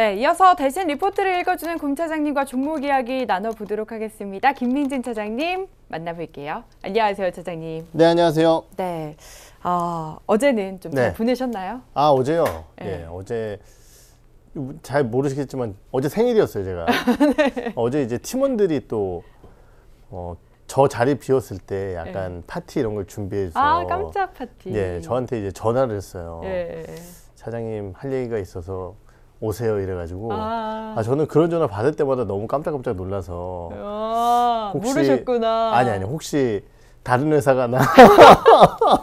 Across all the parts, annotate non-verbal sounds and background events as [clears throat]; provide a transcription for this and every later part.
네, 이어서 대신 리포트를 읽어주는 금 차장님과 종목 이야기 나눠보도록 하겠습니다. 김민진 차장님 만나볼게요. 안녕하세요, 차장님. 네, 안녕하세요. 네, 어, 어제는 좀잘 네. 보내셨나요? 아, 어제요? 네, 네 어제 잘 모르시겠지만 어제 생일이었어요, 제가. [laughs] 네. 어제 이제 팀원들이 또 어, 저 자리 비웠을때 약간 네. 파티 이런 걸 준비해서 아 깜짝 파티. 예, 저한테 이제 전화를 했어요. 네. 차장님 할 얘기가 있어서 오세요 이래가지고 아, 아 저는 그런 전화 받을 때마다 너무 깜짝깜짝 놀라서 아, 혹시 모르셨구나 아니 아니 혹시 다른 회사가 나 [laughs]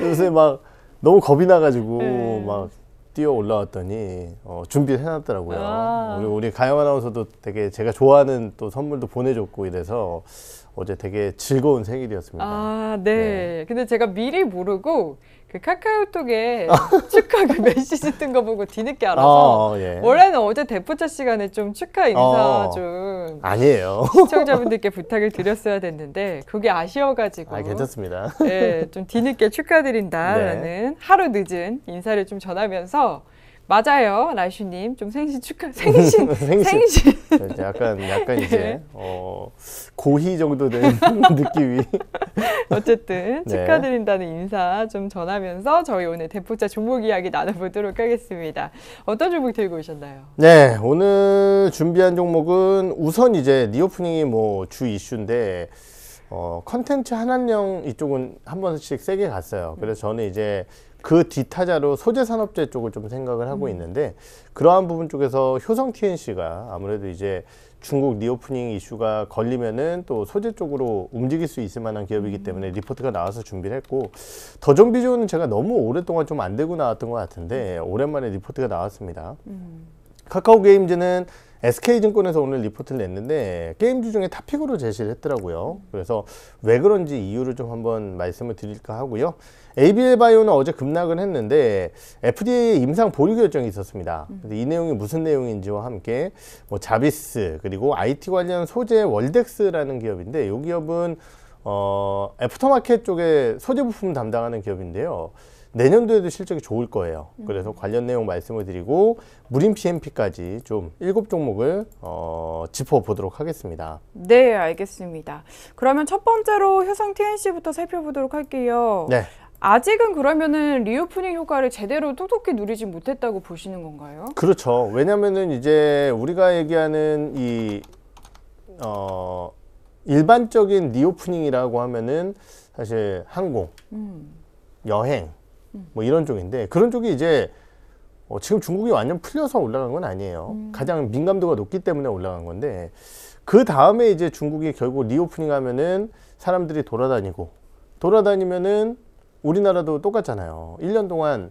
요새 막 너무 겁이 나가지고 네. 막 뛰어 올라왔더니 어, 준비를 해놨더라고요. 아. 우리 우리 가영 아나운서도 되게 제가 좋아하는 또 선물도 보내줬고 이래서 어제 되게 즐거운 생일이었습니다. 아 네. 네. 근데 제가 미리 모르고 그 카카오톡에 축하 그 메시지 뜬 거 보고 뒤늦게 아, 알아서 어, 예. 원래는 어제 대포차 시간에 좀 축하 인사 어, 좀 아니에요. 시청자분들께 부탁을 드렸어야 됐는데 그게 아쉬워가지고 아 괜찮습니다. 예, 좀 뒤늦게 축하드린다라는 네. 하루 늦은 인사를 좀 전하면서 맞아요, 라슈님. 좀 생신 축하, 생신, [laughs] 생신. 생신. 네, 약간, 약간 이제 네. 어, 고희 정도 된 [laughs] 느낌이. 어쨌든 네. 축하드린다는 인사 좀 전하면서 저희 오늘 대포차 종목 이야기 나눠보도록 하겠습니다. 어떤 종목 들고 오셨나요? 네, 오늘 준비한 종목은 우선 이제 리오프닝이 뭐 주 이슈인데 어, 컨텐츠 한한령 이쪽은 한 번씩 세게 갔어요. 그래서 음. 저는 이제 그뒷타자로 소재 산업재 쪽을 좀 생각을 하고 음. 있는데 그러한 부분 쪽에서 효성 TNC가 아무래도 이제 중국 리오프닝 이슈가 걸리면은 또 소재 쪽으로 움직일 수 있을 만한 기업이기 음. 때문에 리포트가 나와서 준비를 했고 더존비존은 제가 너무 오랫동안 좀 안 되고 나왔던 것 같은데 음. 오랜만에 리포트가 나왔습니다. 음. 카카오 게임즈는 SK증권에서 오늘 리포트를 냈는데 게임주 중에 탑픽으로 제시를 했더라고요. 그래서 왜 그런지 이유를 좀 한번 말씀을 드릴까 하고요. ABL바이오는 어제 급락을 했는데 FDA의 임상 보류 결정이 있었습니다. 음. 이 내용이 무슨 내용인지와 함께 뭐 자비스 그리고 IT 관련 소재 월덱스라는 기업인데 이 기업은 어, 애프터마켓 쪽에 소재 부품 담당하는 기업인데요. 내년도에도 실적이 좋을 거예요. 그래서 관련 내용 말씀을 드리고 무림 PMP까지 좀 일곱 종목을 어, 짚어보도록 하겠습니다. 네, 알겠습니다. 그러면 첫 번째로 효성 TNC부터 살펴보도록 할게요. 네. 아직은 그러면은 리오프닝 효과를 제대로 똑똑히 누리지 못했다고 보시는 건가요? 그렇죠. 왜냐면은 이제 우리가 얘기하는 이 어, 일반적인 리오프닝이라고 하면은 사실 항공, 음. 여행, 뭐 이런 쪽인데 그런 쪽이 이제 어, 지금 중국이 완전 풀려서 올라간 건 아니에요. 음. 가장 민감도가 높기 때문에 올라간 건데 그 다음에 이제 중국이 결국 리오프닝 하면은 사람들이 돌아다니고 돌아다니면은 우리나라도 똑같잖아요. 일 년 동안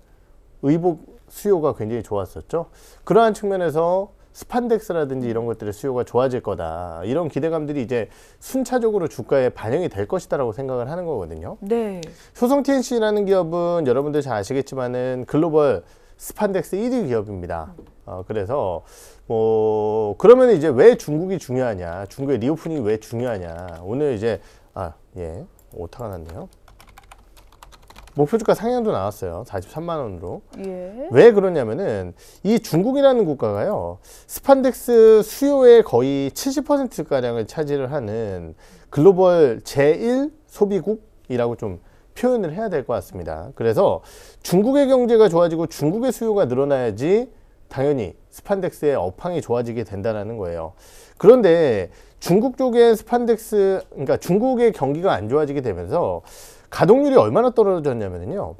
의복 수요가 굉장히 좋았었죠. 그러한 측면에서 스판덱스라든지 이런 것들의 수요가 좋아질 거다. 이런 기대감들이 이제 순차적으로 주가에 반영이 될 것이다라고 생각을 하는 거거든요. 네. 효성 TNC라는 기업은 여러분들 잘 아시겠지만은 글로벌 스판덱스 1위 기업입니다. 어, 그래서 뭐 그러면 이제 왜 중국이 중요하냐? 중국의 리오프닝이 왜 중요하냐? 오늘 이제 아, 예. 오타가 났네요. 목표주가 뭐 상향도 나왔어요. 43만 원으로. 예. 왜 그러냐면은 이 중국이라는 국가가요. 스판덱스 수요의 거의 70% 가량을 차지를 하는 글로벌 제1 소비국이라고 좀 표현을 해야 될 것 같습니다. 그래서 중국의 경제가 좋아지고 중국의 수요가 늘어나야지 당연히 스판덱스의 업황이 좋아지게 된다라는 거예요. 그런데 중국 쪽의 스판덱스, 그러니까 중국의 경기가 안 좋아지게 되면서 가동률이 얼마나 떨어졌냐면요.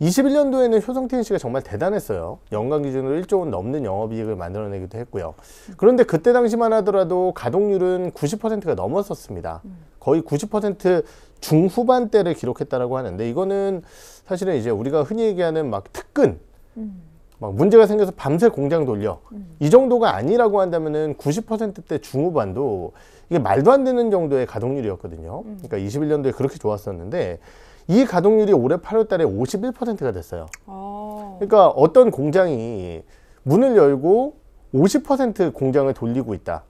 21년도에는 효성TN 씨가 정말 대단했어요. 연간 기준으로 1조 원 넘는 영업이익을 만들어내기도 했고요. 그런데 그때 당시만 하더라도 가동률은 90%가 넘었었습니다. 거의 90% 중후반대를 기록했다라고 하는데 이거는 사실은 이제 우리가 흔히 얘기하는 막 특근 막 문제가 생겨서 밤새 공장 돌려 음. 이 정도가 아니라고 한다면은 90%대 중후반도 이게 말도 안 되는 정도의 가동률이었거든요. 음. 그러니까 21년도에 그렇게 좋았었는데 이 가동률이 올해 8월 달에 51%가 됐어요. 오. 어. 그러니까 어떤 공장이 문을 열고 50% 공장을 돌리고 있다.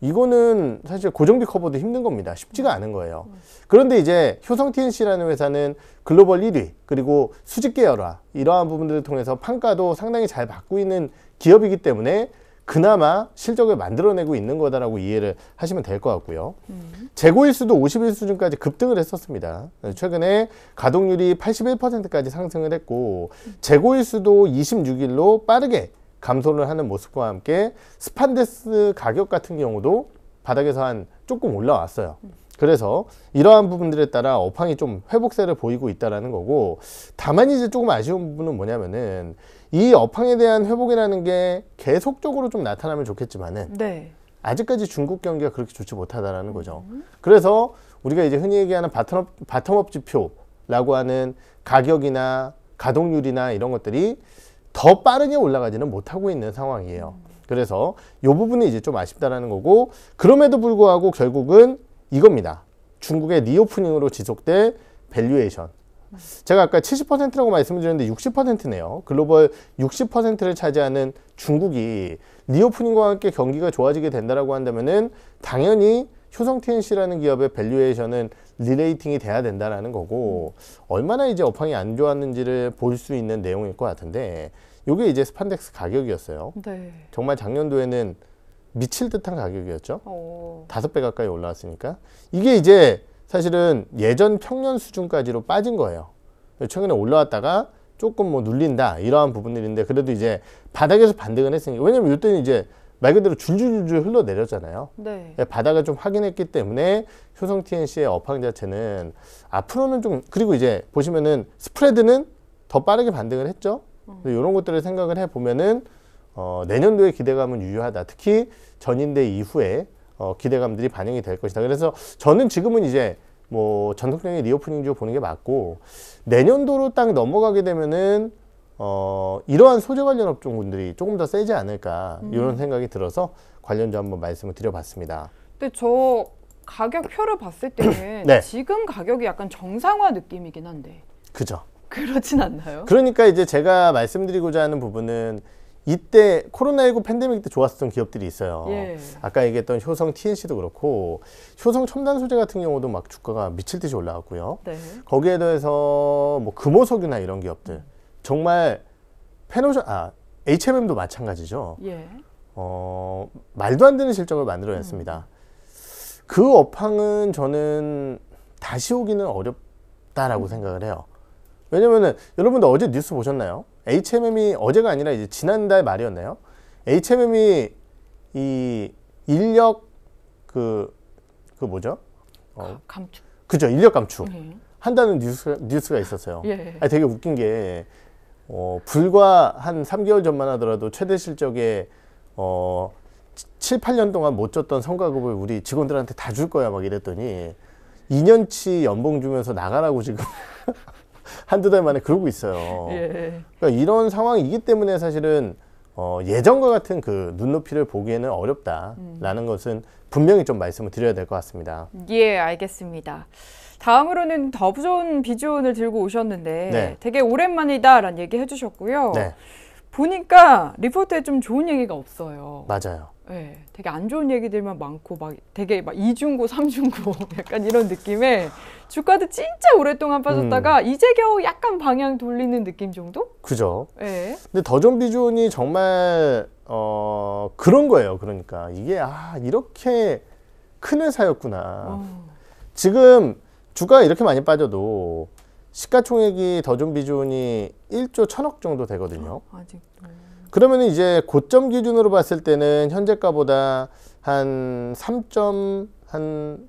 이거는 사실 고정비 커버도 힘든 겁니다. 쉽지가 않은 거예요. 음. 그런데 이제 효성 TNC라는 회사는 글로벌 1위 그리고 수직 계열화 이러한 부분들을 통해서 판가도 상당히 잘 받고 있는 기업이기 때문에 그나마 실적을 만들어내고 있는 거다라고 이해를 하시면 될 것 같고요. 음. 재고일수도 50일 수준까지 급등을 했었습니다. 최근에 가동률이 81%까지 상승을 했고 재고일수도 26일로 빠르게 감소를 하는 모습과 함께 스판데스 가격 같은 경우도 바닥에서 한 조금 올라왔어요. 음. 그래서 이러한 부분들에 따라 어팡이좀 회복세를 보이고 있다라는 거고 다만 이제 조금 아쉬운 부분은 뭐냐면은 이 업황에 대한 회복이라는 게 계속적으로 좀 나타나면 좋겠지만은 네. 아직까지 중국 경기가 그렇게 좋지 못하다라는 거죠. 그래서 우리가 이제 흔히 얘기하는 바텀업, 바텀업 지표라고 하는 가격이나 가동률이나 이런 것들이 더 빠르게 올라가지는 못하고 있는 상황이에요. 그래서 이 부분이 이제 좀 아쉽다라는 거고 그럼에도 불구하고 결국은 이겁니다. 중국의 리오프닝으로 지속될 밸류에이션. 제가 아까 70%라고 말씀드렸는데 60%네요. 글로벌 60%를 차지하는 중국이 리오프닝과 함께 경기가 좋아지게 된다라고 한다면은 당연히 효성 TNC라는 기업의 밸류에이션은 리레이팅이 돼야 된다라는 거고 얼마나 이제 업황이 안 좋았는지를 볼 수 있는 내용일 것 같은데 이게 이제 스판덱스 가격이었어요. 네. 정말 작년도에는 미칠 듯한 가격이었죠. 어. 다섯 배 가까이 올라왔으니까 이게 이제 사실은 예전 평년 수준까지로 빠진 거예요. 최근에 올라왔다가 조금 뭐 눌린다 이러한 부분들인데 그래도 이제 바닥에서 반등을 했으니까 왜냐면 이때는 이제 말 그대로 줄줄줄줄 흘러내렸잖아요. 네. 예, 바닥을 좀 확인했기 때문에 효성 TNC의 업황 자체는 앞으로는 좀 그리고 이제 보시면은 스프레드는 더 빠르게 반등을 했죠. 이런 음. 것들을 생각을 해보면은 어, 내년도에 기대감은 유효하다. 특히 전인대 이후에 어, 기대감들이 반영이 될 것이다. 그래서 저는 지금은 이제 뭐 전통적인 리오프닝주 보는 게 맞고 내년도로 딱 넘어가게 되면은 어, 이러한 소재 관련 업종분들이 조금 더 세지 않을까 음. 이런 생각이 들어서 관련주 한번 말씀을 드려봤습니다. 근데 저 가격표를 봤을 때는 [coughs] 네. 지금 가격이 약간 정상화 느낌이긴 한데. 그죠. 그렇진 않나요? 그러니까 이제 제가 말씀드리고자 하는 부분은 이때 코로나19 팬데믹 때 좋았었던 기업들이 있어요. 예. 아까 얘기했던 효성 TNC도 그렇고 효성 첨단 소재 같은 경우도 막 주가가 미칠 듯이 올라갔고요. 네. 거기에 더해서 뭐 금호석유나 이런 기업들 정말 페노션 아 HMM도 마찬가지죠. 예. 어 말도 안 되는 실적을 만들어냈습니다. 음. 그 업황은 저는 다시 오기는 어렵다라고 음. 생각을 해요. 왜냐면은 여러분들 어제 뉴스 보셨나요? HMM이 어제가 아니라 이제 지난달 말이었나요? HMM이 이 인력 그그 그 뭐죠? 어, 감축. 그죠 인력 감축 네. 한다는 뉴스 뉴스가 있었어요. 예. 아니, 되게 웃긴 게 어, 불과 한 3개월 전만 하더라도 최대 실적에 어, 7, 8년 동안 못 줬던 성과급을 우리 직원들한테 다 줄 거야 막 이랬더니 2년치 연봉 주면서 나가라고 지금 [laughs] 한두 달 만에 그러고 있어요. 예. 그러니까 이런 상황이기 때문에 사실은 어, 예전과 같은 그 눈높이를 보기에는 어렵다라는 음. 것은 분명히 좀 말씀을 드려야 될 것 같습니다. 예, 알겠습니다. 다음으로는 더부은 비존을 들고 오셨는데 네. 되게 오랜만이다라는 얘기 해주셨고요. 네. 보니까 리포트에 좀 좋은 얘기가 없어요. 맞아요. 네, 되게 안 좋은 얘기들만 많고 막 되게 막 이중고 삼중고 [laughs] 약간 이런 느낌에 주가도 진짜 오랫동안 빠졌다가 음. 이제 겨우 약간 방향 돌리는 느낌 정도? 그죠. 네. 근데 더존 비준이 정말 어 그런 거예요. 그러니까 이게 아 이렇게 큰 회사였구나. 어. 지금 주가 가 이렇게 많이 빠져도 시가총액이 더존 비준이 1조 1000억 정도 되거든요. 아, 아직. 그러면 이제 고점 기준으로 봤을 때는 현재가보다 한 3점 한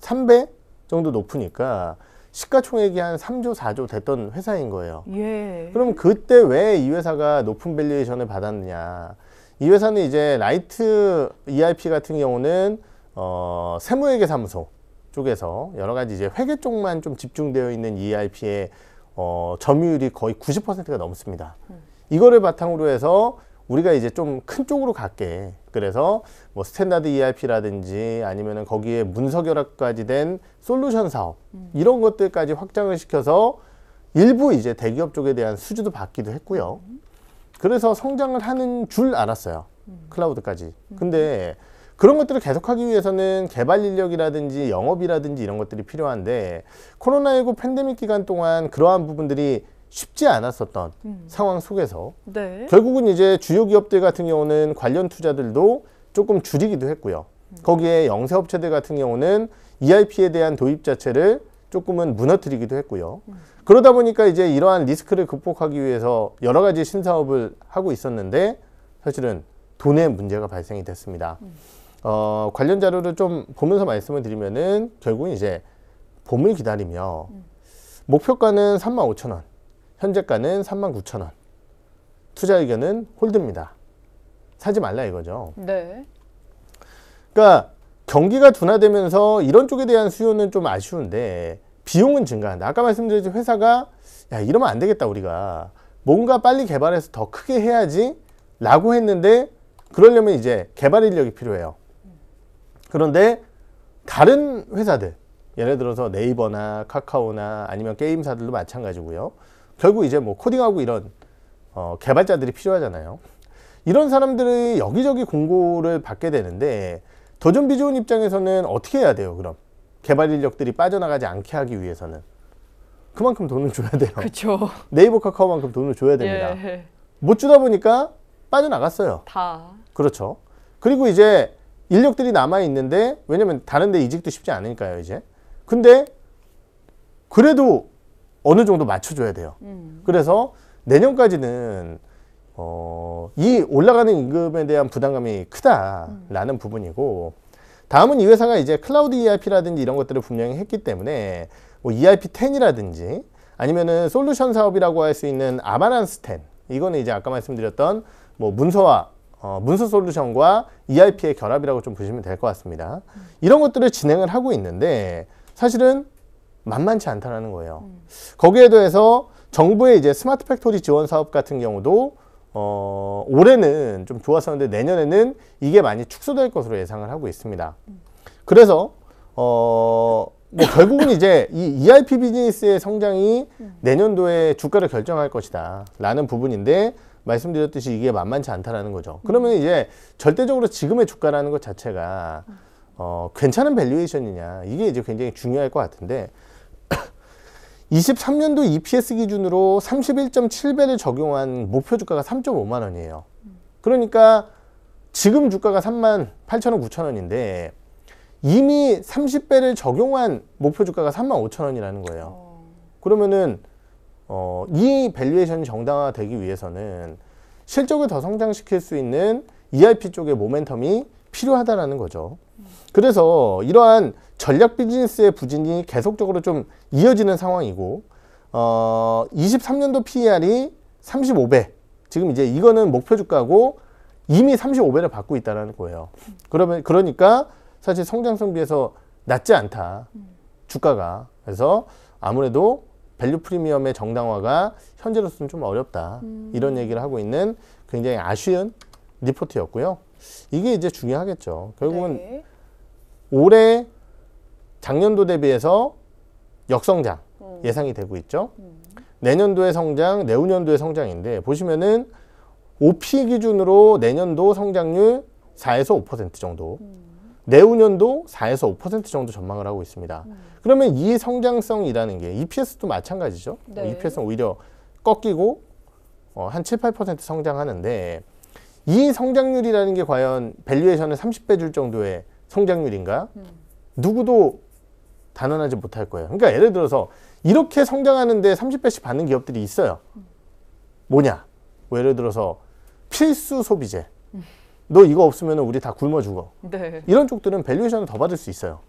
3배 정도 높으니까 시가총액이 한 3조 4조 됐던 회사인 거예요. 예. 그럼 그때 왜 이 회사가 높은 밸류에이션을 받았느냐? 이 회사는 이제 라이트 EIP 같은 경우는 어, 세무회계 사무소 쪽에서 여러 가지 이제 회계 쪽만 좀 집중되어 있는 EIP의 어, 점유율이 거의 90%가 넘습니다. 음. 이거를 바탕으로 해서 우리가 이제 좀 큰 쪽으로 갈게. 그래서 뭐 스탠다드 ERP라든지 아니면은 거기에 문서 결합까지 된 솔루션 사업 음. 이런 것들까지 확장을 시켜서 일부 이제 대기업 쪽에 대한 수주도 받기도 했고요. 음. 그래서 성장을 하는 줄 알았어요. 음. 클라우드까지. 음. 근데 그런 것들을 계속하기 위해서는 개발 인력이라든지 영업이라든지 이런 것들이 필요한데 코로나19 팬데믹 기간 동안 그러한 부분들이 쉽지 않았었던 음. 상황 속에서 네. 결국은 이제 주요 기업들 같은 경우는 관련 투자들도 조금 줄이기도 했고요. 음. 거기에 영세업체들 같은 경우는 ERP에 대한 도입 자체를 조금은 무너뜨리기도 했고요. 음. 그러다 보니까 이제 이러한 리스크를 극복하기 위해서 여러 가지 신사업을 하고 있었는데 사실은 돈의 문제가 발생이 됐습니다. 음. 어, 관련 자료를 좀 보면서 말씀을 드리면은 결국은 이제 봄을 기다리며 음. 목표가는 35,000원, 현재가는 39,000원. 투자 의견은 홀드입니다. 사지 말라 이거죠. 네. 그러니까 경기가 둔화되면서 이런 쪽에 대한 수요는 좀 아쉬운데 비용은 증가한다. 아까 말씀드렸듯이 회사가 야 이러면 안 되겠다 우리가 뭔가 빨리 개발해서 더 크게 해야지 라고 했는데 그러려면 이제 개발 인력이 필요해요. 그런데 다른 회사들 예를 들어서 네이버나 카카오나 아니면 게임사들도 마찬가지고요. 결국 이제 뭐 코딩하고 이런 어, 개발자들이 필요하잖아요. 이런 사람들의 여기저기 공고를 받게 되는데 도전비좋은 입장에서는 어떻게 해야 돼요 그럼? 개발 인력들이 빠져나가지 않게 하기 위해서는 그만큼 돈을 줘야 돼요. 그렇죠. [laughs] 네이버 카카오만큼 돈을 줘야 됩니다. 예. 못 주다 보니까 빠져나갔어요. 다. 그렇죠. 그리고 이제 인력들이 남아있는데 왜냐면 다른 데 이직도 쉽지 않으니까요 이제 근데 그래도 어느 정도 맞춰줘야 돼요 음. 그래서 내년까지는 어, 이 올라가는 임금에 대한 부담감이 크다라는 음. 부분이고 다음은 이 회사가 이제 클라우드 ERP라든지 이런 것들을 분명히 했기 때문에 뭐 ERP10이라든지 아니면은 솔루션 사업이라고 할 수 있는 아바란스 10 이거는 이제 아까 말씀드렸던 뭐문서화 어, 문서 솔루션과 ERP의 결합이라고 좀 보시면 될 것 같습니다. 음. 이런 것들을 진행을 하고 있는데 사실은 만만치 않다라는 거예요. 음. 거기에 더해서 정부의 이제 스마트 팩토리 지원 사업 같은 경우도 어, 올해는 좀 좋았었는데 내년에는 이게 많이 축소될 것으로 예상을 하고 있습니다. 음. 그래서 어, 뭐 결국은 이제 이 ERP 비즈니스의 성장이 음. 내년도에 주가를 결정할 것이다 라는 부분인데 말씀드렸듯이 이게 만만치 않다라는 거죠. 그러면 이제 절대적으로 지금의 주가라는 것 자체가 어, 괜찮은 밸류에이션이냐 이게 이제 굉장히 중요할 것 같은데 23년도 [clears throat] EPS 기준으로 31.7배를 적용한 목표 주가가 3.5만 원이에요. 그러니까 지금 주가가 3만 8천 원, 9천 원인데 이미 30배를 적용한 목표 주가가 3만 5천 원이라는 거예요. 어. 그러면은 어, 이 밸류에이션이 정당화되기 위해서는 실적을 더 성장시킬 수 있는 ERP 쪽의 모멘텀이 필요하다라는 거죠. 그래서 이러한 전략 비즈니스의 부진이 계속적으로 좀 이어지는 상황이고 어, 23년도 PER이 35배. 지금 이제 이거는 목표 주가고 이미 35배를 받고 있다라는 거예요. 그러면 그러니까 사실 성장성 비해서 낮지 않다. 음. 주가가. 그래서 아무래도 밸류 프리미엄의 정당화가 현재로서는 좀 어렵다. 음. 이런 얘기를 하고 있는 굉장히 아쉬운 리포트였고요. 이게 이제 중요하겠죠. 결국은 네. 올해 작년도 대비해서 역성장 음. 예상이 되고 있죠. 음. 내년도의 성장, 내후년도의 성장인데 보시면은 OP 기준으로 내년도 성장률 4에서 5% 정도 음. 내후년도 4에서 5% 정도 전망을 하고 있습니다. 음. 그러면 이 성장성이라는 게 EPS도 마찬가지죠. 네. EPS는 오히려 꺾이고 어, 한 7, 8% 성장하는데 이 성장률이라는 게 과연 밸류에이션을 30배 줄 정도의 성장률인가? 음. 누구도 단언하지 못할 거예요. 그러니까 예를 들어서 이렇게 성장하는데 30배씩 받는 기업들이 있어요. 음. 뭐냐? 뭐 예를 들어서 필수 소비재. 너 이거 없으면 우리 다 굶어 죽어. 네. 이런 쪽들은 밸류에이션을 더 받을 수 있어요.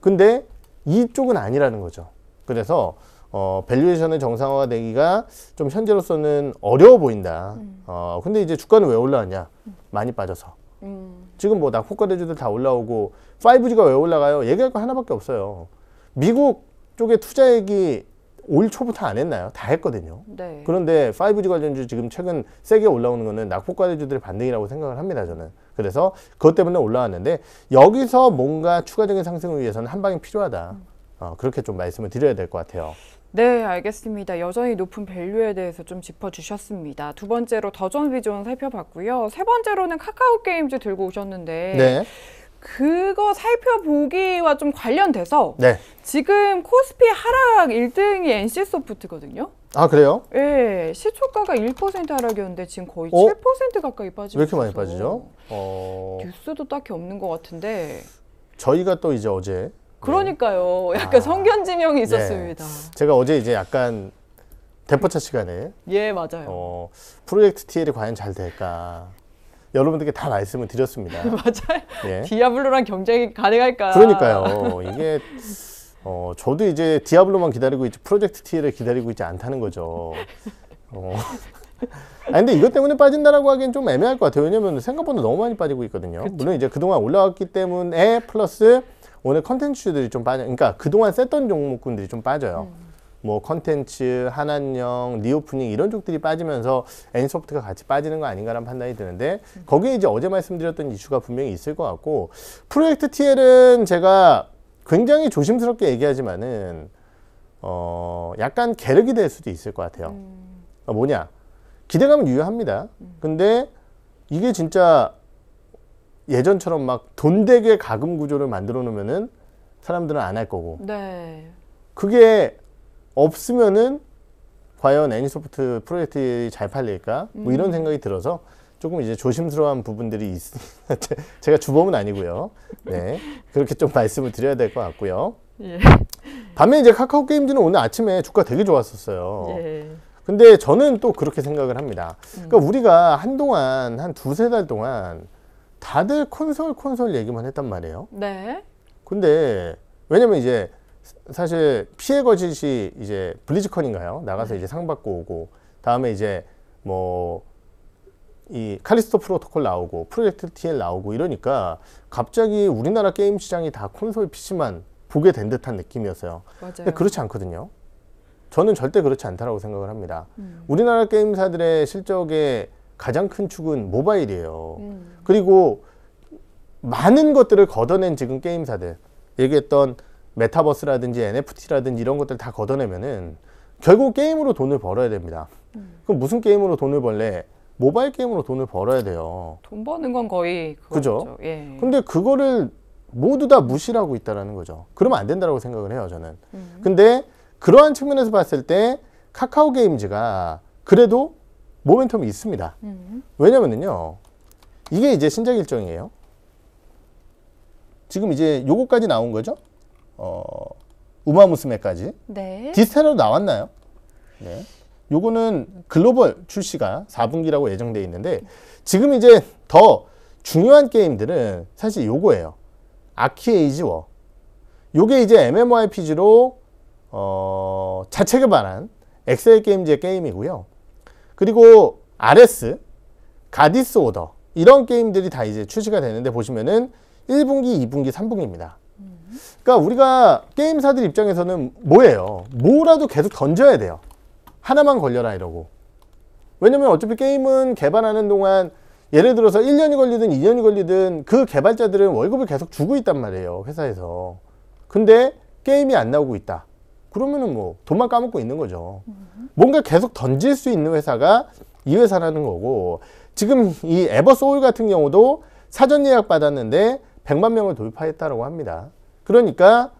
근데 이쪽은 아니라는 거죠. 그래서 어, 밸류에이션의 정상화가 되기가 좀 현재로서는 어려워 보인다. 음. 어, 근데 이제 주가는 왜 올라왔냐? 많이 빠져서. 음. 지금 뭐 낙후가 대주들 다 올라오고 5G가 왜 올라가요? 얘기할 거 하나밖에 없어요. 미국 쪽에 투자액이 올 초부터 안 했나요? 다 했거든요. 네. 그런데 5G 관련주 지금 최근 세게 올라오는 거는 낙폭과대주들의 반등이라고 생각을 합니다. 저는. 그래서 그것 때문에 올라왔는데 여기서 뭔가 추가적인 상승을 위해서는 한 방이 필요하다. 음. 어, 그렇게 좀 말씀을 드려야 될 것 같아요. 네, 알겠습니다. 여전히 높은 밸류에 대해서 좀 짚어주셨습니다. 두 번째로 더존 비존 살펴봤고요. 세 번째로는 카카오 게임즈 들고 오셨는데 네. 그거 살펴보기와 좀 관련돼서 네. 지금 코스피 하락 1등이 NC소프트거든요. 아 그래요? 예, 시초가가 1% 하락이었는데 지금 거의 어? 7% 가까이 빠지고 왜 이렇게 많이 빠지죠? 어... 뉴스도 딱히 없는 것 같은데 저희가 또 이제 어제 네. 그러니까요. 약간 아... 성견지명이 네. 있었습니다. 네. 제가 어제 이제 약간 대포차 시간에 예 맞아요. 어, 프로젝트 TL이 과연 잘 될까 여러분들께 다 말씀을 드렸습니다. [laughs] 맞아요. 예. 디아블로랑 경쟁이 가능할까? 그러니까요. 이게 어, 저도 이제 디아블로만 기다리고 있지 프로젝트 T를 기다리고 있지 않다는 거죠. 어. [laughs] 아 근데 이것 때문에 빠진다라고 하기엔 좀 애매할 것 같아요. 왜냐면 생각보다 너무 많이 빠지고 있거든요. 그쵸. 그렇죠. 물론 이제 그동안 올라왔기 때문에 플러스 오늘 컨텐츠들이 좀 빠져. 그러니까 그동안 셌던 종목군들이 좀 빠져요. 음. 뭐 컨텐츠, 한한령, 리오프닝 이런 쪽들이 빠지면서 엔소프트가 같이 빠지는 거 아닌가라는 판단이 드는데 거기에 이제 어제 말씀드렸던 이슈가 분명히 있을 것 같고 프로젝트 TL은 제가 굉장히 조심스럽게 얘기하지만은 어 약간 계륵이 될 수도 있을 것 같아요. 음. 아, 뭐냐 기대감은 유효합니다. 음. 근데 이게 진짜 예전처럼 막 돈 되게 가금 구조를 만들어 놓으면은 사람들은 안 할 거고. 네. 그게 없으면은 과연 애니소프트 프로젝트 잘 팔릴까? 뭐 이런 음. 생각이 들어서 조금 이제 조심스러운 부분들이 있... 습니다 [laughs] 제가 주범은 아니고요. 네. 그렇게 좀 말씀을 드려야 될 것 같고요. 예. 반면 이제 카카오 게임즈는 오늘 아침에 주가 되게 좋았었어요. 예. 근데 저는 또 그렇게 생각을 합니다. 그러니까 음. 우리가 한동안 한 두세 달 동안 다들 콘솔 콘솔 얘기만 했단 말이에요. 네. 근데 왜냐면 이제 사실 피해 거짓이 이제 블리즈컨인가요? 나가서 이제 상 받고 오고 다음에 이제 뭐 이 칼리스토 프로토콜 나오고 프로젝트 TL 나오고 이러니까 갑자기 우리나라 게임 시장이 다 콘솔 PC만 보게 된 듯한 느낌이었어요. 맞아요. 근데 그렇지 않거든요. 저는 절대 그렇지 않다라고 생각을 합니다. 음. 우리나라 게임사들의 실적의 가장 큰 축은 모바일이에요. 음. 그리고 많은 것들을 걷어낸 지금 게임사들 얘기했던 메타버스라든지 NFT라든지 이런 것들 다 걷어내면은 결국 게임으로 돈을 벌어야 됩니다. 음. 그럼 무슨 게임으로 돈을 벌래? 모바일 게임으로 돈을 벌어야 돼요. 돈 버는 건 거의 그죠. 예. 근데 그거를 모두 다 무시하고 있다라는 거죠. 그러면 안 된다라고 생각을 해요, 저는. 음. 근데 그러한 측면에서 봤을 때 카카오 게임즈가 그래도 모멘텀이 있습니다. 음. 왜냐면은요. 이게 이제 신작 일정이에요. 지금 이제 요거까지 나온 거죠? 어, 우마무스메까지 네. 디테털도 나왔나요? 네. 요거는 글로벌 출시가 4분기라고 예정돼 있는데 지금 이제 더 중요한 게임들은 사실 요거예요. 아키에이지 워. 요게 이제 MMORPG로 어, 자체 개발한 엑셀 게임즈의 게임이고요. 그리고 RS, 가디스 오더 이런 게임들이 다 이제 출시가 되는데 보시면은 1분기, 2분기, 3분기입니다. 그러니까 우리가 게임사들 입장에서는 뭐예요? 뭐라도 계속 던져야 돼요. 하나만 걸려라 이러고. 왜냐면 어차피 게임은 개발하는 동안 예를 들어서 1년이 걸리든 2년이 걸리든 그 개발자들은 월급을 계속 주고 있단 말이에요. 회사에서. 근데 게임이 안 나오고 있다. 그러면은 뭐 돈만 까먹고 있는 거죠. 뭔가 계속 던질 수 있는 회사가 이 회사라는 거고 지금 이 에버소울 같은 경우도 사전 예약 받았는데 100만 명을 돌파했다라고 합니다. 그러니까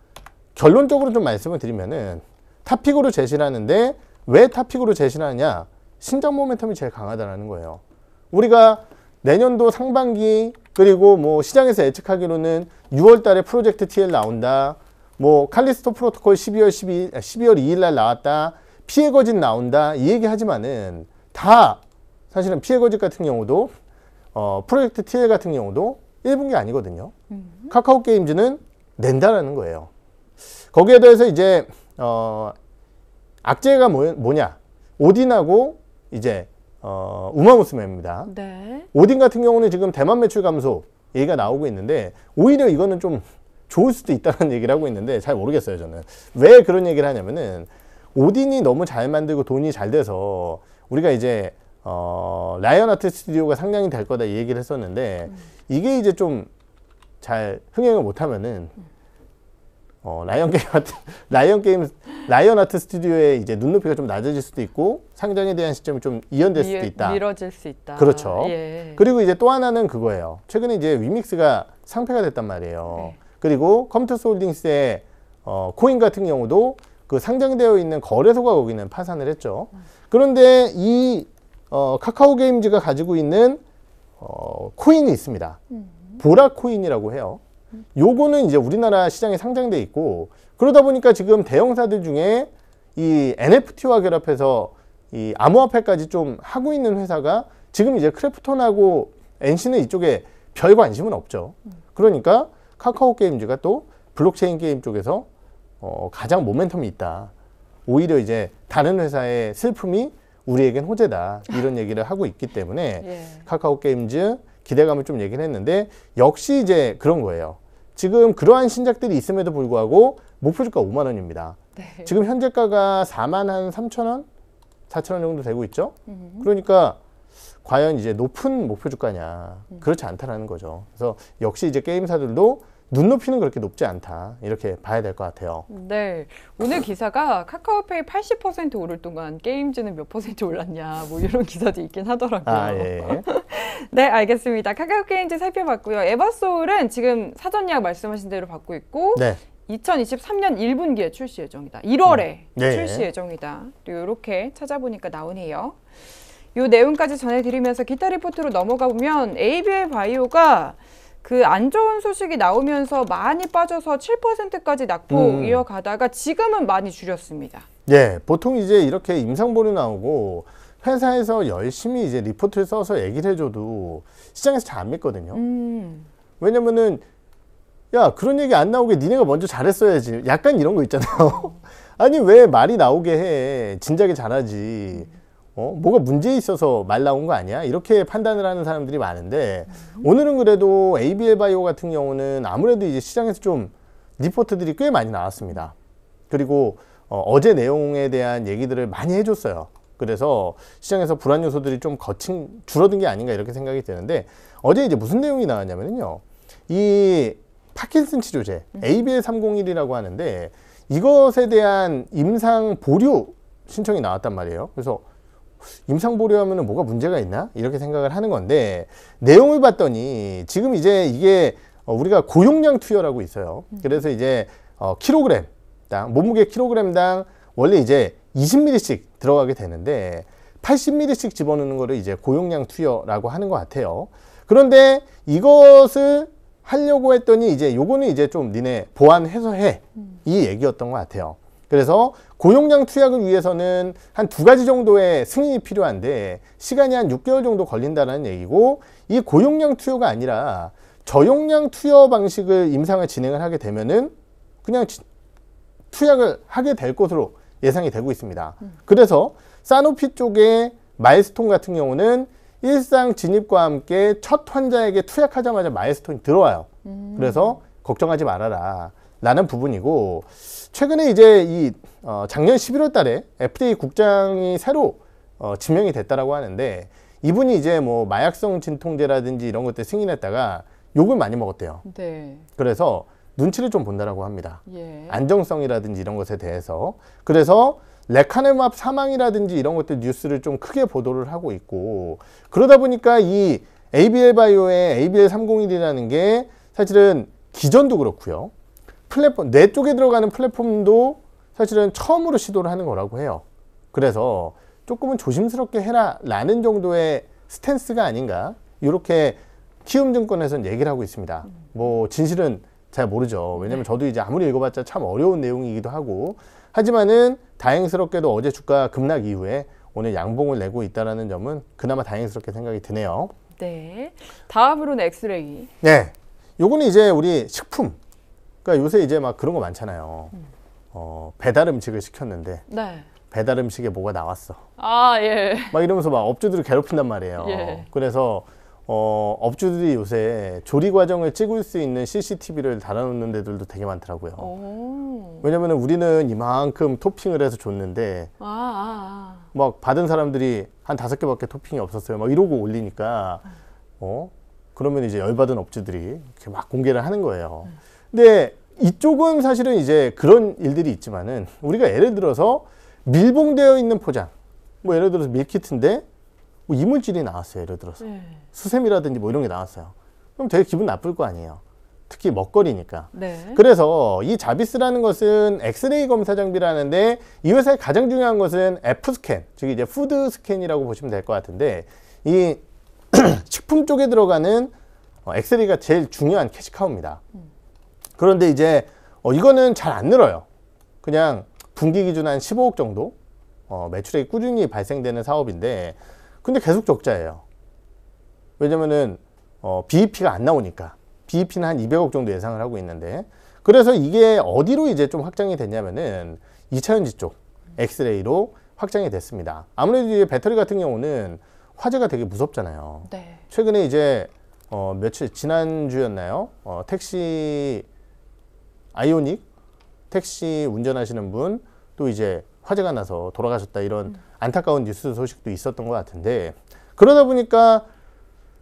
결론적으로 좀 말씀을 드리면은 탑픽으로 제시를 하는데 왜 탑픽으로 제시를 하냐 신장 모멘텀이 제일 강하다라는 거예요 우리가 내년도 상반기 그리고 뭐 시장에서 예측하기로는 6월 달에 프로젝트 TL 나온다 뭐 칼리스토 프로토콜 12월 12일 12월 2일 날 나왔다 피해 거짓 나온다 이 얘기 하지만은 다 사실은 피해 거짓 같은 경우도 어, 프로젝트 TL 같은 경우도 1분기 아니거든요. 음. 카카오 게임즈는 낸다라는 거예요. 거기에 대해서 이제 어, 악재가 뭐, 냐 오딘하고 이제 어, 우마무스맨입니다 네. 오딘 같은 경우는 지금 대만 매출 감소 얘기가 나오고 있는데 오히려 이거는 좀 좋을 수도 있다는 [laughs] 얘기를 하고 있는데 잘 모르겠어요 저는 왜 그런 얘기를 하냐면은 오딘이 너무 잘 만들고 돈이 잘 돼서 우리가 이제 어, 라이언 아트 스튜디오가 상장이 될 거다 이 얘기를 했었는데 음. 이게 이제 좀잘 흥행을 못하면은 어, 라이언 게임 아트, [laughs] 라이언 게임, 라이언 아트 스튜디오의 이제 눈높이가 좀 낮아질 수도 있고 상장에 대한 시점이 좀 이연될 수도 있다. 미뤄질 수 있다. 그렇죠. 예. 그리고 이제 또 하나는 그거예요. 최근에 이제 위믹스가 상패가 됐단 말이에요. 네. 그리고 컴퓨터 홀딩스의 어, 코인 같은 경우도 그 상장되어 있는 거래소가 거기는 파산을 했죠. 그런데 이 어, 카카오 게임즈가 가지고 있는 어, 코인이 있습니다. 음. 보라코인이라고 해요. 요거는 이제 우리나라 시장에 상장돼 있고 그러다 보니까 지금 대형사들 중에 이 NFT와 결합해서 이 암호화폐까지 좀 하고 있는 회사가 지금 이제 크래프톤하고 엔씨는 이쪽에 별 관심은 없죠. 그러니까 카카오 게임즈가 또 블록체인 게임 쪽에서 어, 가장 모멘텀이 있다. 오히려 이제 다른 회사의 슬픔이 우리에겐 호재다 이런 얘기를 하고 있기 때문에 예. 카카오 게임즈 기대감을 좀 얘기를 했는데 역시 이제 그런 거예요. 지금 그러한 신작들이 있음에도 불구하고 목표 주가 5만 원입니다. 네. 지금 현재가가 4만 한 3천 원, 4천 원 정도 되고 있죠. 음. 그러니까 과연 이제 높은 목표 주가냐 그렇지 않다라는 거죠. 그래서 역시 이제 게임사들도 눈높이는 그렇게 높지 않다 이렇게 봐야 될 것 같아요. 네, 오늘 기사가 카카오페이 80% 오를 동안 게임즈는 몇 퍼센트 올랐냐 뭐 이런 기사도 있긴 하더라고요. 아, 예. [laughs] 네, 알겠습니다. 카카오 게임즈 살펴봤고요. 에버소울은 지금 사전 예약 말씀하신 대로 받고 있고 네. 2023년 1분기에 출시 예정이다. 1월에 네. 출시 예정이다. 또 이렇게 찾아보니까 나오네요. 요 내용까지 전해드리면서 기타 리포트로 넘어가 보면 ABL 바이오가 그안 좋은 소식이 나오면서 많이 빠져서 7%까지 낙폭 음. 이어가다가 지금은 많이 줄였습니다. 예, 보통 이제 이렇게 임상보류 나오고 회사에서 열심히 이제 리포트를 써서 얘기를 해줘도 시장에서 잘 안 믿거든요. 음. 왜냐면은 야 그런 얘기 안 나오게 니네가 먼저 잘했어야지. 약간 이런 거 있잖아요. [laughs] 아니 왜 말이 나오게 해? 진작에 잘하지. 음. 어? 뭐가 문제 있어서 말 나온 거 아니야? 이렇게 판단을 하는 사람들이 많은데 오늘은 그래도 ABL 바이오 같은 경우는 아무래도 이제 시장에서 좀 리포트들이 꽤 많이 나왔습니다. 그리고 어, 제 내용에 대한 얘기들을 많이 해줬어요. 그래서 시장에서 불안 요소들이 좀 거친 줄어든 게 아닌가 이렇게 생각이 드는데 어제 이제 무슨 내용이 나왔냐면요. 이 파킨슨 치료제 ABL301이라고 하는데 이것에 대한 임상 보류 신청이 나왔단 말이에요. 그래서 임상 보류하면 뭐가 문제가 있나? 이렇게 생각을 하는 건데 내용을 봤더니 지금 이제 이게 어, 우리가 고용량 투여라고 있어요. 음. 그래서 이제 어, 킬로그램 당 몸무게 킬로그램당 원래 이제 20mg씩 들어가게 되는데 80mg씩 집어넣는 거를 이제 고용량 투여라고 하는 것 같아요. 그런데 이것을 하려고 했더니 이제 요거는 이제 좀 니네 보완해서 해. 음. 이 얘기였던 것 같아요. 그래서 고용량 투약을 위해서는 한 두 가지 정도의 승인이 필요한데 시간이 한 6개월 정도 걸린다는 얘기고 이 고용량 투여가 아니라 저용량 투여 방식을 임상을 진행을 하게 되면은 그냥 투약을 하게 될 것으로 예상이 되고 있습니다. 음. 그래서 사노피 쪽의 마일스톤 같은 경우는 일상 진입과 함께 첫 환자에게 투약하자마자 마일스톤이 들어와요. 음. 그래서 걱정하지 말아라. 라는 부분이고 최근에 이제 이 어, 작년 11월 달에 FDA 국장이 새로 어, 지명이 됐다라고 하는데 이분이 이제 뭐 마약성 진통제라든지 이런 것들 승인했다가 욕을 많이 먹었대요. 네. 그래서 눈치를 좀 본다라고 합니다. 예. 안정성이라든지 이런 것에 대해서 그래서 레카네맙 사망이라든지 이런 것들 뉴스를 좀 크게 보도를 하고 있고 그러다 보니까 이 ABL 바이오의 ABL 301이라는 게 사실은 기전도 그렇고요. 플랫폼, 뇌 쪽에 들어가는 플랫폼도 사실은 처음으로 시도를 하는 거라고 해요. 그래서 조금은 조심스럽게 해라 라는 정도의 스탠스가 아닌가 이렇게 키움증권에서는 얘기를 하고 있습니다. 뭐 진실은 잘 모르죠. 왜냐면 네. 저도 이제 아무리 읽어봤자 참 어려운 내용이기도 하고 하지만은 다행스럽게도 어제 주가 급락 이후에 오늘 양봉을 내고 있다라는 점은 그나마 다행스럽게 생각이 드네요. 네. 다음으로는 엑스레이. 네. 요거는 이제 우리 식품 그러니까 요새 이제 막 그런 거 많잖아요. 음. 어, 배달 음식을 시켰는데 네. 배달 음식에 뭐가 나왔어. 아 예. 막 이러면서 막 업주들을 괴롭힌단 말이에요. 예. 그래서 어, 업주들이 요새 조리 과정을 찍을 수 있는 CCTV를 달아놓는 데들도 되게 많더라고요. 왜냐면 우리는 이만큼 토핑을 해서 줬는데 아, 아, 아. 막 받은 사람들이 한 다섯 개밖에 토핑이 없었어요. 막 이러고 올리니까 음. 어 그러면 이제 열받은 업주들이 이렇게 막 공개를 하는 거예요. 음. 근데 이쪽은 사실은 이제 그런 일들이 있지만은 우리가 예를 들어서 밀봉되어 있는 포장 뭐 예를 들어서 밀키트인데 뭐 이물질이 나왔어요 예를 들어서 네. 수세미라든지 뭐 이런 게 나왔어요 그럼 되게 기분 나쁠 거 아니에요 특히 먹거리니까 네. 그래서 이 자비스라는 것은 엑스레이 검사 장비라는데 이 회사의 가장 중요한 것은 F 스캔 즉 이제 푸드 스캔이라고 보시면 될 것 같은데 이 [clears throat] 식품 쪽에 들어가는 어, 엑스레이가 제일 중요한 캐시카우입니다 음. 그런데 이제 어, 이거는 잘 안 늘어요. 그냥 분기 기준 한 15억 정도 어, 매출액이 꾸준히 발생되는 사업인데 근데 계속 적자예요. 왜냐면은 어, BEP가 안 나오니까 BEP는 한 200억 정도 예상을 하고 있는데 그래서 이게 어디로 이제 좀 확장이 됐냐면은 2차 전지 쪽 엑스레이로 확장이 됐습니다. 아무래도 이제 배터리 같은 경우는 화재가 되게 무섭잖아요. 네. 최근에 이제 어, 며칠 지난주였나요? 어, 택시 아이오닉 택시 운전하시는 분 또 이제 화재가 나서 돌아가셨다 이런 음. 안타까운 뉴스 소식도 있었던 것 같은데 그러다 보니까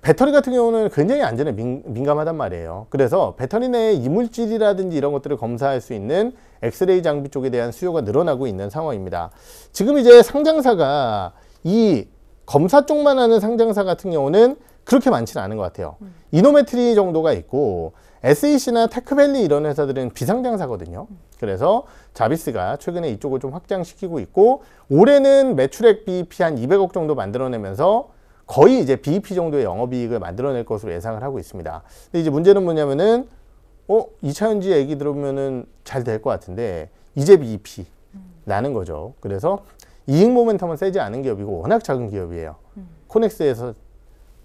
배터리 같은 경우는 굉장히 안전에 민, 감하단 말이에요. 그래서 배터리 내에 이물질이라든지 이런 것들을 검사할 수 있는 엑스레이 장비 쪽에 대한 수요가 늘어나고 있는 상황입니다. 지금 이제 상장사가 이 검사 쪽만 하는 상장사 같은 경우는 그렇게 많지는 않은 것 같아요. 음. 이노메트리 정도가 있고 SEC나 테크밸리 이런 회사들은 비상장사거든요. 그래서 자비스가 최근에 이쪽을 좀 확장시키고 있고 올해는 매출액 BEP 한 200억 정도 만들어내면서 거의 이제 BEP 정도의 영업이익을 만들어낼 것으로 예상을 하고 있습니다. 근데 이제 문제는 뭐냐면은 어이차현지 얘기 들으면은 잘 될 것 같은데 이제 BEP 나는 거죠. 그래서 이익 모멘텀은 세지 않은 기업이고 워낙 작은 기업이에요. 음. 코넥스에서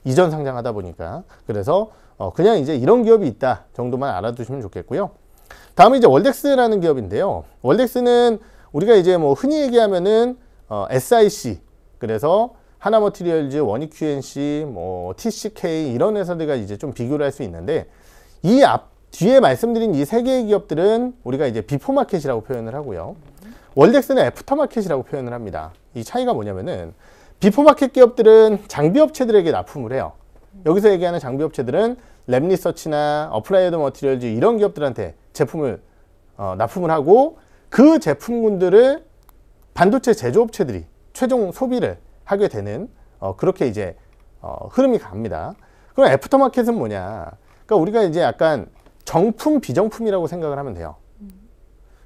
이전 상장하다 보니까 그래서 어, 그냥 이제 이런 기업이 있다 정도만 알아두시면 좋겠고요. 다음은 이제 월덱스라는 기업인데요. 월덱스는 우리가 이제 뭐 흔히 얘기하면은 어, SIC 그래서 하나머티리얼즈, 원익QNC, 뭐 TCK 이런 회사들과 이제 좀 비교를 할 수 있는데 이 앞 뒤에 말씀드린 이 세 개의 기업들은 우리가 이제 비포 마켓이라고 표현을 하고요. 월덱스는 애프터 마켓이라고 표현을 합니다. 이 차이가 뭐냐면은 비포 마켓 기업들은 장비 업체들에게 납품을 해요. 여기서 얘기하는 장비 업체들은 랩 리서치나 어플라이드 머티리얼즈 이런 기업들한테 제품을 어, 납품을 하고 그 제품군들을 반도체 제조업체들이 최종 소비를 하게 되는 어, 그렇게 이제 어, 흐름이 갑니다. 그럼 애프터마켓은 뭐냐? 그러니까 우리가 이제 약간 정품 비정품이라고 생각을 하면 돼요.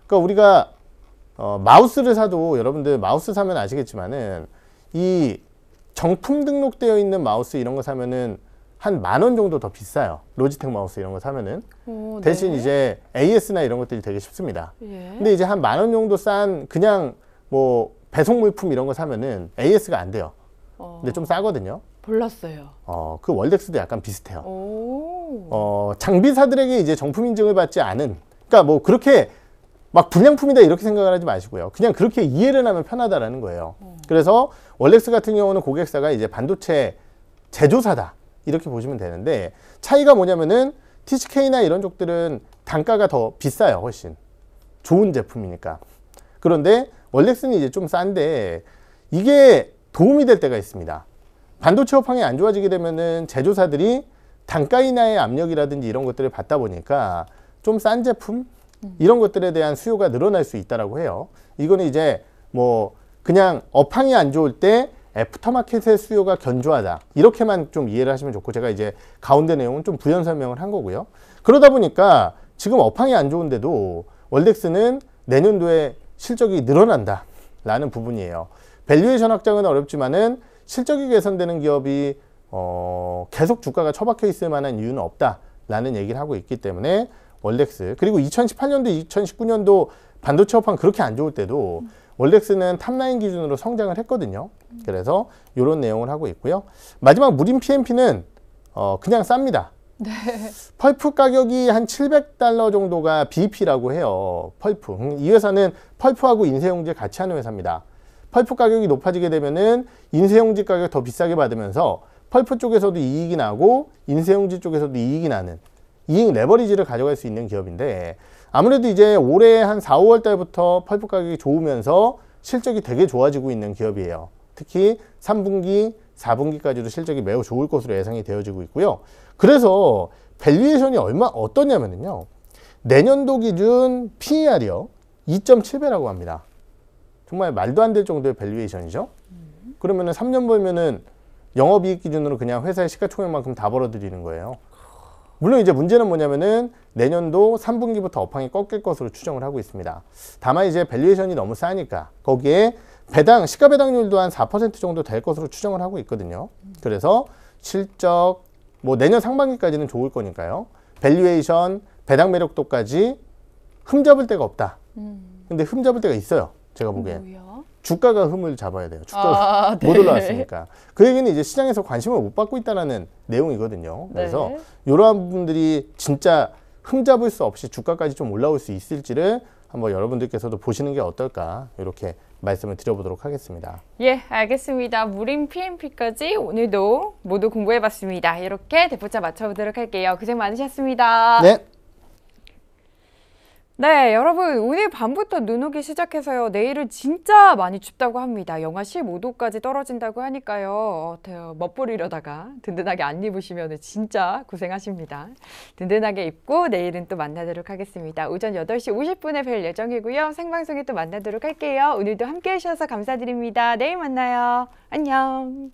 그러니까 우리가 어, 마우스를 사도 여러분들 마우스 사면 아시겠지만은 이 정품 등록되어 있는 마우스 이런 거 사면은 한만원 정도 더 비싸요. 로지텍 마우스 이런 거 사면은. 오, 네. 대신 네. 이제 AS나 이런 것들이 되게 쉽습니다. 예. 근데 이제 한 만 원 정도 싼 그냥 뭐 배송 물품 이런 거 사면은 AS가 안 돼요. 어, 근데 좀 싸거든요. 몰랐어요. 어, 그 월덱스도 약간 비슷해요. 오. 어, 장비사들에게 이제 정품 인증을 받지 않은 그러니까 뭐 그렇게 막 불량품이다 이렇게 생각을 하지 마시고요. 그냥 그렇게 이해를 하면 편하다라는 거예요. 어. 그래서 월덱스 같은 경우는 고객사가 이제 반도체 제조사다. 이렇게 보시면 되는데 차이가 뭐냐면은 TCK나 이런 쪽들은 단가가 더 비싸요 훨씬 좋은 제품이니까 그런데 월렉스는 이제 좀 싼데 이게 도움이 될 때가 있습니다 반도체 업황이 안 좋아지게 되면은 제조사들이 단가 인하의 압력이라든지 이런 것들을 받다 보니까 좀 싼 제품 음. 이런 것들에 대한 수요가 늘어날 수 있다라고 해요 이거는 이제 뭐 그냥 업황이 안 좋을 때 애프터마켓의 수요가 견조하다 이렇게만 좀 이해를 하시면 좋고 제가 이제 가운데 내용은 좀 부연 설명을 한 거고요 그러다 보니까 지금 업황이 안 좋은데도 월덱스는 내년도에 실적이 늘어난다 라는 부분이에요 밸류에이션 확장은 어렵지만은 실적이 개선되는 기업이 어 계속 주가가 처박혀 있을 만한 이유는 없다 라는 얘기를 하고 있기 때문에 월덱스 그리고 2018년도 2019년도 반도체 업황 그렇게 안 좋을 때도 음. 월렉스는 탑라인 기준으로 성장을 했거든요. 그래서 이런 내용을 하고 있고요. 마지막 무림 PMP는 어, 그냥 쌉니다. 네. 펄프 가격이 한 700달러 정도가 BP라고 e 해요. 펄프. 음, 이 회사는 펄프하고 인쇄용지 같이 하는 회사입니다. 펄프 가격이 높아지게 되면은 인쇄용지 가격 더 비싸게 받으면서 펄프 쪽에서도 이익이 나고 인쇄용지 쪽에서도 이익이 나는 이익 레버리지를 가져갈 수 있는 기업인데 아무래도 이제 올해 한 4, 5월 달부터 펄프 가격이 좋으면서 실적이 되게 좋아지고 있는 기업이에요. 특히 3분기, 4분기까지도 실적이 매우 좋을 것으로 예상이 되어지고 있고요. 그래서 밸류에이션이 얼마 어떠냐면요. 내년도 기준 PER이요. 2.7배라고 합니다. 정말 말도 안 될 정도의 밸류에이션이죠. 그러면 3년 벌면은 영업이익 기준으로 그냥 회사의 시가총액만큼 다 벌어들이는 거예요. 물론 이제 문제는 뭐냐면은 내년도 3분기부터 업황이 꺾일 것으로 추정을 하고 있습니다. 다만 이제 밸류에이션이 너무 싸니까 거기에 배당 시가 배당률도 한 4% 정도 될 것으로 추정을 하고 있거든요. 그래서 실적 뭐 내년 상반기까지는 좋을 거니까요. 밸류에이션 배당 매력도까지 흠잡을 데가 없다. 음. 근데 흠잡을 데가 있어요. 제가 보기엔. 주가가 흠을 잡아야 돼요. 주가가 아, [laughs] 네. 못 올라왔으니까. 그 얘기는 이제 시장에서 관심을 못 받고 있다는 내용이거든요. 네. 그래서 네. 이러한 부분들이 진짜 흠 잡을 수 없이 주가까지 좀 올라올 수 있을지를 한번 여러분들께서도 보시는 게 어떨까 이렇게 말씀을 드려보도록 하겠습니다. 예, 알겠습니다. 무림 PMP까지 오늘도 모두 공부해봤습니다. 이렇게 대포차 맞춰보도록 할게요. 고생 많으셨습니다. 네. 네, 여러분 오늘 밤부터 눈 오기 시작해서요. 내일은 진짜 많이 춥다고 합니다. 영하 15도까지 떨어진다고 하니까요. 어때요 멋보리려다가 든든하게 안 입으시면 진짜 고생하십니다. 든든하게 입고 내일은 또 만나도록 하겠습니다. 오전 8시 50분에 뵐 예정이고요. 생방송에 또 만나도록 할게요. 오늘도 함께해 주셔서 감사드립니다. 내일 만나요. 안녕.